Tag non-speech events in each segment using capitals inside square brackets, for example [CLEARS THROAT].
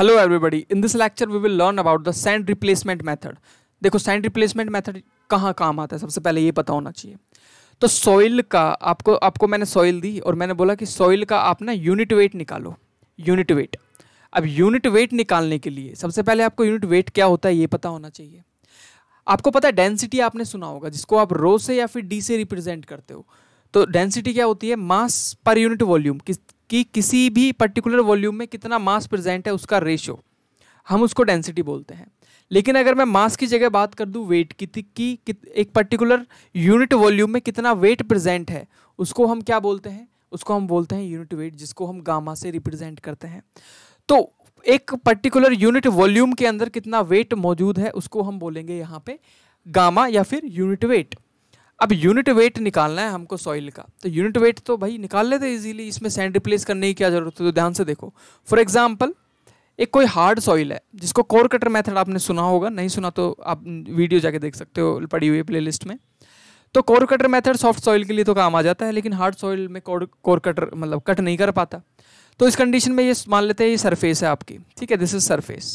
hello everybody in this lecture we will learn about the sand replacement method देखो sand replacement method कहाँ काम आता है सबसे पहले ये पता होना चाहिए तो सॉइल का आपको आपको मैंने सॉइल दी और मैंने बोला कि सॉइल का आप ना यूनिट वेट निकालो यूनिट वेट अब यूनिट वेट निकालने के लिए सबसे पहले आपको यूनिट वेट क्या होता है ये पता होना चाहिए आपको पता है डेंसिटी आपने सुना होगा जिसको आप रो से या फिर डी से रिप्रेजेंट करते हो तो डेंसिटी क्या होती है मास पर यूनिट वॉल्यूम किस कि किसी भी पर्टिकुलर वॉल्यूम में कितना मास प्रेजेंट है उसका रेशियो हम उसको डेंसिटी बोलते हैं लेकिन अगर मैं मास की जगह बात कर दूँ वेट की कि एक पर्टिकुलर यूनिट वॉल्यूम में कितना वेट प्रेजेंट है उसको हम क्या बोलते हैं उसको हम बोलते हैं यूनिट वेट जिसको हम गामा से रिप्रेजेंट करते हैं तो एक पर्टिकुलर यूनिट वॉल्यूम के अंदर कितना वेट मौजूद है उसको हम बोलेंगे यहाँ पे गामा या फिर यूनिट वेट अब यूनिट वेट निकालना है हमको सॉइल का तो यूनिट वेट तो भाई निकाल लेते इजीली इसमें सैंड रिप्लेस करने की क्या ज़रूरत है तो ध्यान से देखो फॉर एग्जाम्पल एक कोई हार्ड सॉइल है जिसको कोर कटर मेथड आपने सुना होगा नहीं सुना तो आप वीडियो जाके देख सकते हो पड़ी हुई लिस्ट में तो core cutter method soft soil के लिए तो काम आ जाता है लेकिन हार्ड सॉइल में कोर कोर कटर मतलब कट नहीं कर पाता तो इस कंडीशन में ये मान लेते हैं ये सरफेस है आपकी ठीक है दिस इज सरफेस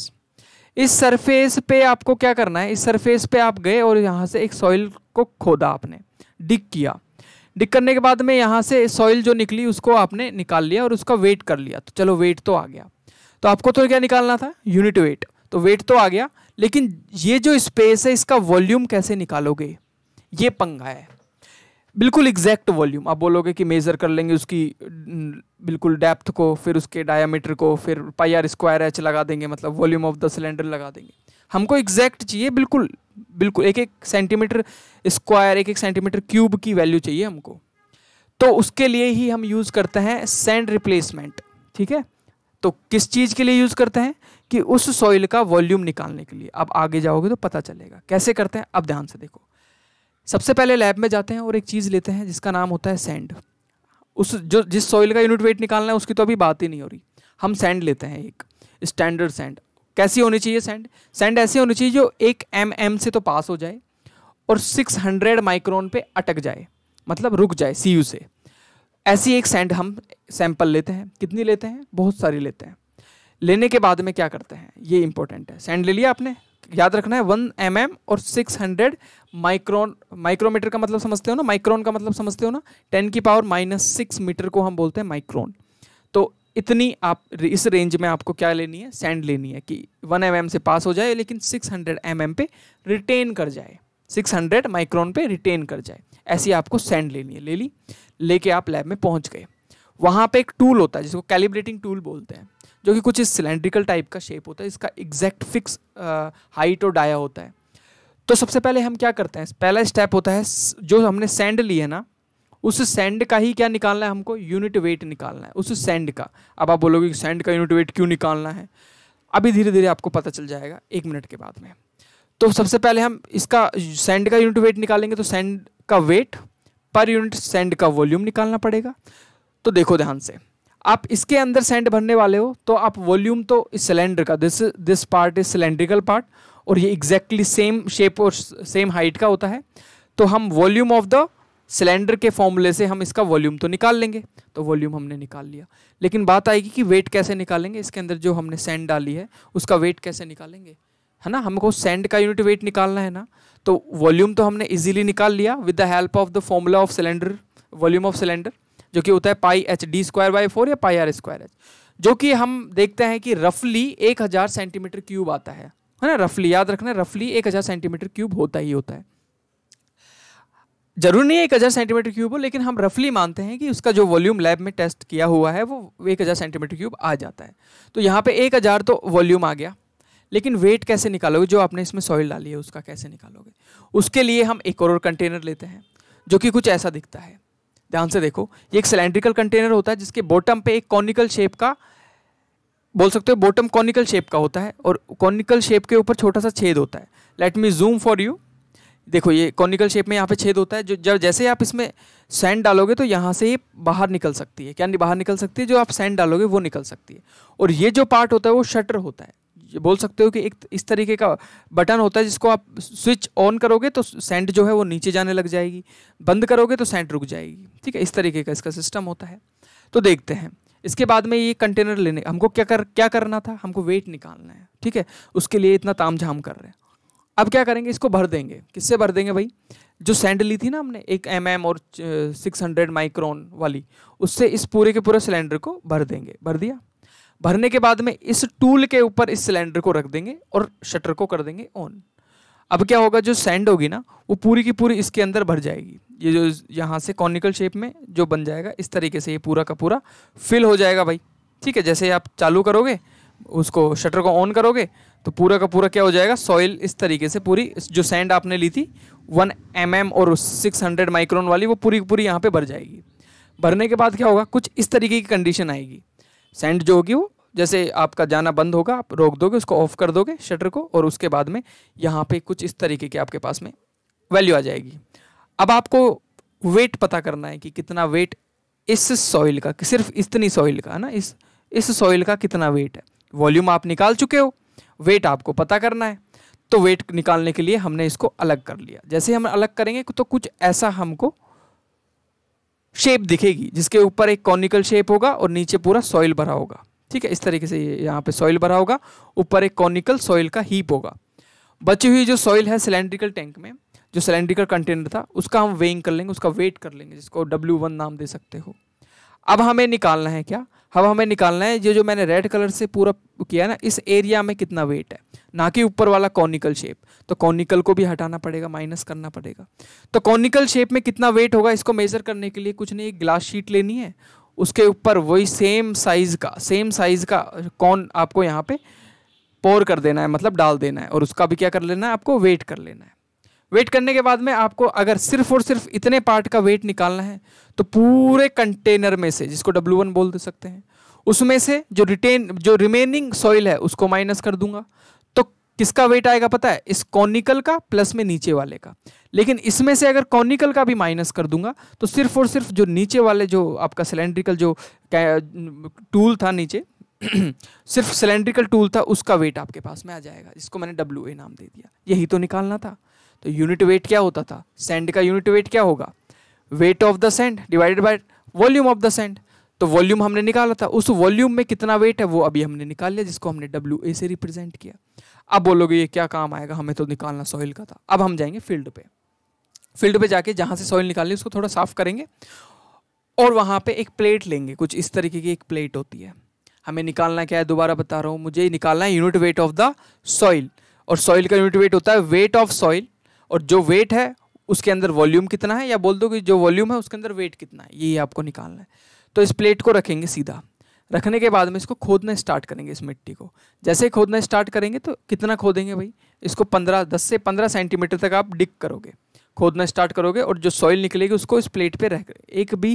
इस सरफेस पे आपको क्या करना है इस सरफेस पे आप गए और यहाँ से एक सॉइल को खोदा आपने डिक किया डिक करने के बाद में यहाँ से सॉइल जो निकली उसको आपने निकाल लिया और उसका वेट कर लिया तो चलो वेट तो आ गया तो आपको तो क्या निकालना था यूनिट वेट तो वेट तो आ गया लेकिन ये जो स्पेस है इसका वॉल्यूम कैसे निकालोगे ये पंगा है बिल्कुल एग्जैक्ट वॉल्यूम आप बोलोगे कि मेज़र कर लेंगे उसकी बिल्कुल डेप्थ को फिर उसके डायामीटर को फिर पाई आर स्क्वायर एच लगा देंगे मतलब वॉल्यूम ऑफ द सिलेंडर लगा देंगे हमको एग्जैक्ट चाहिए बिल्कुल बिल्कुल एक एक सेंटीमीटर स्क्वायर एक एक सेंटीमीटर क्यूब की वैल्यू चाहिए हमको तो उसके लिए ही हम यूज़ करते हैं सैंड रिप्लेसमेंट ठीक है तो किस चीज़ के लिए यूज़ करते हैं कि उस सॉइल का वॉल्यूम निकालने के लिए आप आगे जाओगे तो पता चलेगा कैसे करते हैं अब ध्यान से देखो सबसे पहले लैब में जाते हैं और एक चीज़ लेते हैं जिसका नाम होता है सैंड उस जो जिस सॉइल का यूनिट वेट निकालना है उसकी तो अभी बात ही नहीं हो रही हम सैंड लेते हैं एक स्टैंडर्ड सैंड कैसी होनी चाहिए सैंड सैंड ऐसी होनी चाहिए जो एक एम mm एम से तो पास हो जाए और 600 माइक्रोन पे अटक जाए मतलब रुक जाए सी यू से ऐसी एक सैंड हम सैंपल लेते हैं कितनी लेते हैं बहुत सारी लेते हैं लेने के बाद में क्या करते हैं ये इंपॉर्टेंट है सैंड ले लिया आपने याद रखना है वन एम mm और सिक्स हंड्रेड माइक्रोन माइक्रोमीटर का मतलब समझते हो ना माइक्रोन का मतलब समझते हो ना टेन की पावर माइनस सिक्स मीटर को हम बोलते हैं माइक्रोन तो इतनी आप इस रेंज में आपको क्या लेनी है सैंड लेनी है कि वन एम mm से पास हो जाए लेकिन सिक्स हंड्रेड एम एम पे रिटेन कर जाए सिक्स हंड्रेड माइक्रोन पे रिटेन कर जाए ऐसी आपको सैंड लेनी है ले ली लेके आप लैब में पहुँच गए वहाँ पर एक टूल होता है जिसको कैलिब्रेटिंग टूल बोलते हैं जो कि कुछ इस सिलेंड्रिकल टाइप का शेप होता है इसका एग्जैक्ट फिक्स हाइट और डाया होता है तो सबसे पहले हम क्या करते हैं पहला स्टेप होता है जो हमने सेंड ली है ना उस सेंड का ही क्या निकालना है हमको यूनिट वेट निकालना है उस सेंड का अब आप बोलोगे सेंड का यूनिट वेट क्यों निकालना है अभी धीरे धीरे आपको पता चल जाएगा एक मिनट के बाद में तो सबसे पहले हम इसका सेंड का यूनिट वेट निकालेंगे तो सेंड का वेट पर यूनिट सेंड का वॉल्यूम निकालना पड़ेगा तो देखो ध्यान से आप इसके अंदर सेंट भरने वाले हो तो आप वॉल्यूम तो इस सिलेंडर का this this part is cylindrical part और ये एग्जैक्टली सेम शेप और सेम हाइट का होता है तो हम वॉल्यूम ऑफ द सिलेंडर के फॉर्मूले से हम इसका वॉल्यूम तो निकाल लेंगे तो वॉल्यूम हमने निकाल लिया लेकिन बात आएगी कि वेट कैसे निकालेंगे इसके अंदर जो हमने सेंड डाली है उसका वेट कैसे निकालेंगे है ना हमको सेंड का यूनिट वेट निकालना है ना तो वॉल्यूम तो हमने इजीली निकाल लिया with the help of the formula of cylinder volume of cylinder जो कि होता है pi H D square by four या पाई आर स्क्वायर एच जो कि हम देखते हैं कि रफली एक हज़ार सेंटीमीटर क्यूब आता है है ना रफली याद रखना रफली एक हज़ार सेंटीमीटर क्यूब होता ही होता है जरूरी नहीं है एक हज़ार सेंटीमीटर क्यूब हो लेकिन हम रफली मानते हैं कि उसका जो वॉल्यूम लैब में टेस्ट किया हुआ है वो एक हज़ार सेंटीमीटर क्यूब आ जाता है तो यहाँ पे एक हज़ार तो वॉल्यूम आ गया लेकिन वेट कैसे निकालोगे जो आपने इसमें सॉइल डाली है उसका कैसे निकालोगे उसके लिए हम एक और कंटेनर लेते हैं जो कि कुछ ऐसा दिखता है ध्यान से देखो ये एक सिलेंड्रिकल कंटेनर होता है जिसके बॉटम पे एक कॉनिकल शेप का बोल सकते हो बॉटम कॉनिकल शेप का होता है और कॉनिकल शेप के ऊपर छोटा सा छेद होता है let me zoom for you देखो ये कॉनिकल शेप में यहाँ पे छेद होता है जो जब जैसे आप इसमें सैंड डालोगे तो यहाँ से ये बाहर निकल सकती है क्या बाहर निकल सकती है जो आप सैंड डालोगे वो निकल सकती है और ये जो पार्ट होता है वो शटर होता है बोल सकते हो कि एक इस तरीके का बटन होता है जिसको आप स्विच ऑन करोगे तो सेंट जो है वो नीचे जाने लग जाएगी बंद करोगे तो सेंट रुक जाएगी ठीक है इस तरीके का इसका सिस्टम होता है तो देखते हैं इसके बाद में ये कंटेनर लेने हमको क्या कर क्या करना था हमको वेट निकालना है ठीक है उसके लिए इतना ताम झाम कर रहे हैं अब क्या करेंगे इसको भर देंगे किससे भर देंगे भाई जो सेंड ली थी ना हमने एक एम mm और सिक्स हंड्रेड माइक्रोन वाली उससे इस पूरे के पूरे सिलेंडर को भर देंगे भर दिया भरने के बाद में इस टूल के ऊपर इस सिलेंडर को रख देंगे और शटर को कर देंगे ऑन अब क्या होगा जो सैंड होगी ना वो पूरी की पूरी इसके अंदर भर जाएगी ये जो यहाँ से कॉनिकल शेप में जो बन जाएगा इस तरीके से ये पूरा का पूरा फिल हो जाएगा भाई ठीक है जैसे आप चालू करोगे उसको शटर को ऑन करोगे तो पूरा का पूरा क्या हो जाएगा सॉइल इस तरीके से पूरी जो सैंड आपने ली थी वन एम mm और सिक्स हंड्रेड माइक्रोन वाली वो पूरी पूरी यहाँ पर भर जाएगी भरने के बाद क्या होगा कुछ इस तरीके की कंडीशन आएगी सेंड जो होगी वो जैसे आपका जाना बंद होगा आप रोक दोगे उसको ऑफ कर दोगे शटर को और उसके बाद में यहाँ पे कुछ इस तरीके के आपके पास में वैल्यू आ जाएगी अब आपको वेट पता करना है कि कितना वेट इस सॉइल का सिर्फ इतनी सॉइल का है ना इस इस सॉइल का कितना वेट है वॉल्यूम आप निकाल चुके हो वेट आपको पता करना है तो वेट निकालने के लिए हमने इसको अलग कर लिया जैसे हम अलग करेंगे तो कुछ ऐसा हमको शेप दिखेगी जिसके ऊपर एक कॉनिकल शेप होगा और नीचे पूरा सॉइल भरा होगा ठीक है इस तरीके से यहाँ पे सॉइल भरा होगा ऊपर एक कॉनिकल सॉइल का हीप होगा बची हुई जो सॉइल है सिलेंड्रिकल टैंक में जो सिलेंड्रिकल कंटेनर था उसका हम वेइंग कर लेंगे उसका वेट कर लेंगे जिसको डब्ल्यू वन नाम दे सकते हो अब हमें निकालना है क्या अब हमें निकालना है जो जो मैंने रेड कलर से पूरा किया ना इस एरिया में कितना वेट है ना कि ऊपर वाला कॉनिकल शेप तो कॉनिकल को भी हटाना पड़ेगा माइनस करना पड़ेगा तो कॉनिकल शेप में कितना वेट होगा इसको मेज़र करने के लिए कुछ नहीं एक ग्लास शीट लेनी है उसके ऊपर वही सेम साइज़ का सेम साइज़ का कौन आपको यहाँ पे पोर कर देना है मतलब डाल देना है और उसका भी क्या कर लेना है आपको वेट कर लेना है वेट करने के बाद में आपको अगर सिर्फ और सिर्फ इतने पार्ट का वेट निकालना है तो पूरे कंटेनर में से जिसको डब्ल्यू वन बोल दे सकते हैं उसमें से जो रिटेन जो रिमेनिंग सॉइल है उसको माइनस कर दूंगा तो किसका वेट आएगा पता है इस कॉनिकल का प्लस में नीचे वाले का लेकिन इसमें से अगर कॉनिकल का भी माइनस कर दूंगा तो सिर्फ और सिर्फ जो नीचे वाले जो आपका सिलेंड्रिकल जो टूल था नीचे [CLEARS THROAT] सिर्फ सिलेंड्रिकल टूल था उसका वेट आपके पास में आ जाएगा जिसको मैंने डब्ल्यू ए नाम दे दिया यही तो निकालना था तो यूनिट वेट क्या होता था सेंड का यूनिट वेट क्या होगा weight of the sand divided by volume of the sand तो वॉल्यूम हमने निकाला था उस वॉल्यूम में कितना वेट है वो अभी हमने निकाल लिया जिसको हमने डब्ल्यू ए से रिप्रेजेंट किया अब बोलोगे ये क्या काम आएगा हमें तो निकालना सॉइल का था अब हम जाएंगे फील्ड पे फील्ड पे जाके जहाँ से सॉइल निकालनी उसको थोड़ा साफ करेंगे और वहाँ पे एक प्लेट लेंगे कुछ इस तरीके की एक प्लेट होती है हमें निकालना क्या है दोबारा बता रहा हूँ मुझे निकालना है unit weight of the soil और सॉइल का यूनिट वेट होता है वेट ऑफ सॉइल और जो वेट है उसके अंदर वॉल्यूम कितना है या बोल दो कि जो वॉल्यूम है उसके अंदर वेट कितना है यही आपको निकालना है तो इस प्लेट को रखेंगे सीधा रखने के बाद में इसको खोदना स्टार्ट करेंगे इस मिट्टी को जैसे खोदना स्टार्ट करेंगे तो कितना खोदेंगे भाई इसको पंद्रह दस से पंद्रह सेंटीमीटर तक आप डिक करोगे खोदना स्टार्ट करोगे और जो सॉइल निकलेगी उसको इस प्लेट पे रह कर एक भी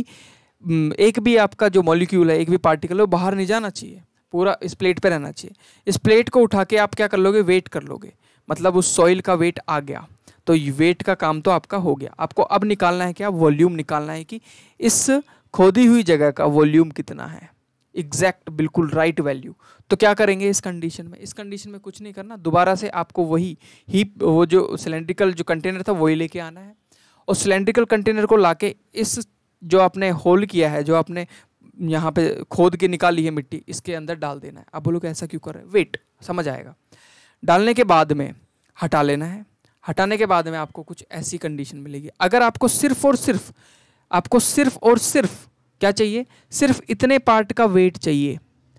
हम्म, एक भी आपका जो मॉलिक्यूल है एक भी पार्टिकल है वो बाहर नहीं जाना चाहिए पूरा इस प्लेट पर रहना चाहिए इस प्लेट को उठा के आप क्या कर लोगे वेट कर लोगे मतलब उस सॉइल का वेट आ गया तो वेट का काम तो आपका हो गया आपको अब निकालना है क्या वॉल्यूम निकालना है कि इस खोदी हुई जगह का वॉल्यूम कितना है एग्जैक्ट बिल्कुल राइट वैल्यू तो क्या करेंगे इस कंडीशन में इस कंडीशन में कुछ नहीं करना दोबारा से आपको वही ही वो जो सिलेंड्रिकल जो कंटेनर था वही लेके आना है और सिलेंड्रिकल कंटेनर को लाके इस जो आपने होल किया है जो आपने यहाँ पे खोद के निकाली है मिट्टी इसके अंदर डाल देना है आप बोलो कि ऐसा क्यों कर रहे हैं वेट समझ आएगा डालने के बाद में हटा लेना है हटाने के बाद में आपको कुछ ऐसी कंडीशन मिलेगी अगर आपको सिर्फ और सिर्फ आपको सिर्फ और सिर्फ क्या चाहिए सिर्फ इतने पार्ट का वेट चाहिए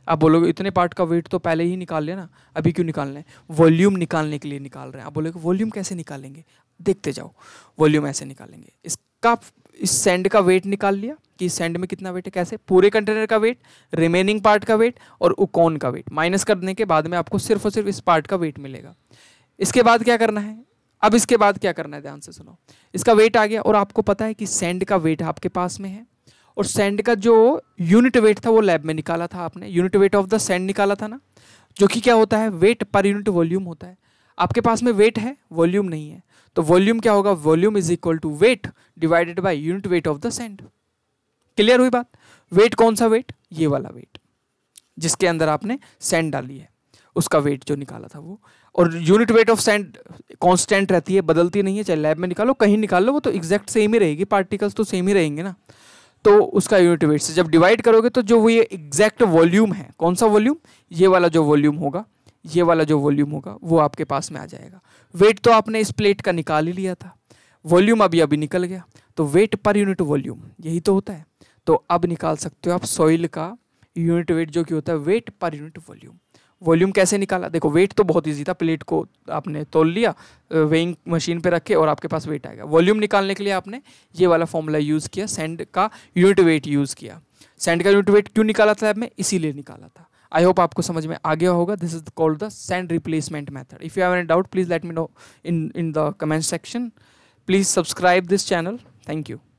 आप बोलोगे इतने पार्ट का वेट तो पहले ही निकाल लेना अभी क्यों निकालना है वॉल्यूम निकालने के लिए निकाल रहे हैं आप बोलोगे वॉल्यूम कैसे निकालेंगे देखते जाओ वॉल्यूम ऐसे निकालेंगे इसका इस सेंड का वेट निकाल लिया कि सेंड में कितना वेट है कैसे पूरे कंटेनर का वेट रिमेनिंग पार्ट का वेट और उकोन का वेट माइनस करने के बाद में आपको सिर्फ और सिर्फ इस पार्ट का वेट मिलेगा इसके बाद क्या करना है अब इसके बाद क्या करना है ध्यान से सुनो इसका वेट आ गया और आपको पता है कि सैंड का वेट आपके पास में है और सैंड का जो यूनिट वेट था वो लैब में निकाला था आपने unit weight of the sand निकाला था ना जो कि क्या होता है वेट पर यूनिट वॉल्यूम होता है आपके पास में वेट है वॉल्यूम नहीं है तो वॉल्यूम क्या होगा volume is equal to weight divided by unit weight of the sand clear हुई बात वेट कौन सा वेट ये वाला वेट जिसके अंदर आपने सेंड डाली है उसका वेट जो निकाला था वो और unit weight of sand constant रहती है बदलती नहीं है चाहे लैब में निकालो कहीं निकाल लो वो तो एग्जैक्ट सेम ही रहेगी पार्टिकल्स तो सेम ही रहेंगे ना तो उसका यूनिट वेट से जब डिवाइड करोगे तो जो वो ये एग्जैक्ट वॉल्यूम है कौन सा वॉल्यूम ये वाला जो वॉल्यूम होगा ये वाला जो वॉल्यूम होगा वो आपके पास में आ जाएगा वेट तो आपने इस प्लेट का निकाल ही लिया था वॉल्यूम अभी अभी निकल गया तो वेट पर यूनिट वॉल्यूम यही तो होता है तो अब निकाल सकते हो आप सॉइल का यूनिट वेट जो कि होता है wait per unit volume volume कैसे निकाला देखो वेट तो बहुत ईजी था प्लेट को आपने तोल लिया वेइंग मशीन पे रखे और आपके पास वेट आएगा वॉल्यूम निकालने के लिए आपने ये वाला फॉर्मूला यूज़ किया सेंड का यूनिट वेट यूज़ किया सेंड का यूनिट वेट क्यों निकाला था मैं इसीलिए निकाला था आई होप आपको समझ में आ गया होगा this is called the sand replacement method if you have an doubt please let me know in in the comment section please subscribe this channel thank you